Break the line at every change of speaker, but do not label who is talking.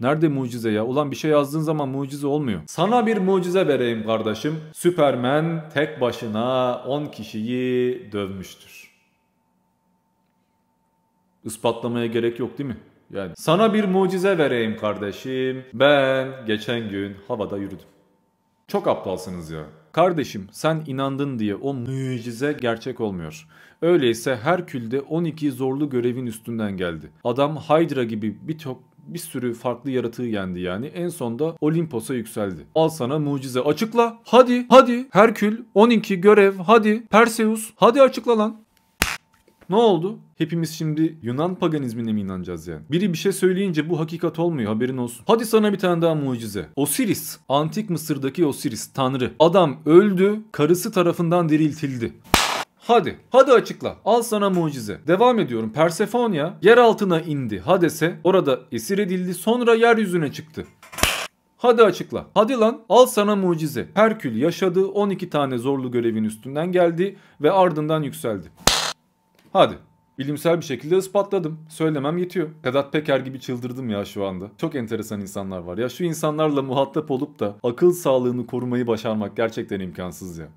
Nerede mucize ya? Ulan bir şey yazdığın zaman mucize olmuyor. Sana bir mucize vereyim kardeşim. Süpermen tek başına 10 kişiyi dövmüştür. Ispatlamaya gerek yok değil mi? Yani sana bir mucize vereyim kardeşim. Ben geçen gün havada yürüdüm. Çok aptalsınız ya. Kardeşim sen inandın diye o mucize gerçek olmuyor. Öyleyse Herkül de 12 zorlu görevin üstünden geldi. Adam Hydra gibi birçok bir sürü farklı yaratığı yendi yani. En sonda Olimpos'a yükseldi. Al sana mucize açıkla. Hadi hadi Herkül, 12 görev hadi Perseus hadi açıkla lan. Ne oldu? Hepimiz şimdi Yunan paganizmine mi inanacağız yani? Biri bir şey söyleyince bu hakikat olmuyor haberin olsun. Hadi sana bir tane daha mucize. Osiris. Antik Mısır'daki Osiris tanrı. Adam öldü, karısı tarafından diriltildi. Hadi, hadi açıkla. Al sana mucize. Devam ediyorum. Persefonya yer altına indi Hades'e. Orada esir edildi. Sonra yeryüzüne çıktı. Hadi açıkla. Hadi lan al sana mucize. Herkül yaşadı 12 tane zorlu görevin üstünden geldi ve ardından yükseldi. Hadi. Bilimsel bir şekilde ispatladım. Söylemem yetiyor. Sedat Peker gibi çıldırdım ya şu anda. Çok enteresan insanlar var. Ya şu insanlarla muhatap olup da akıl sağlığını korumayı başarmak gerçekten imkansız ya.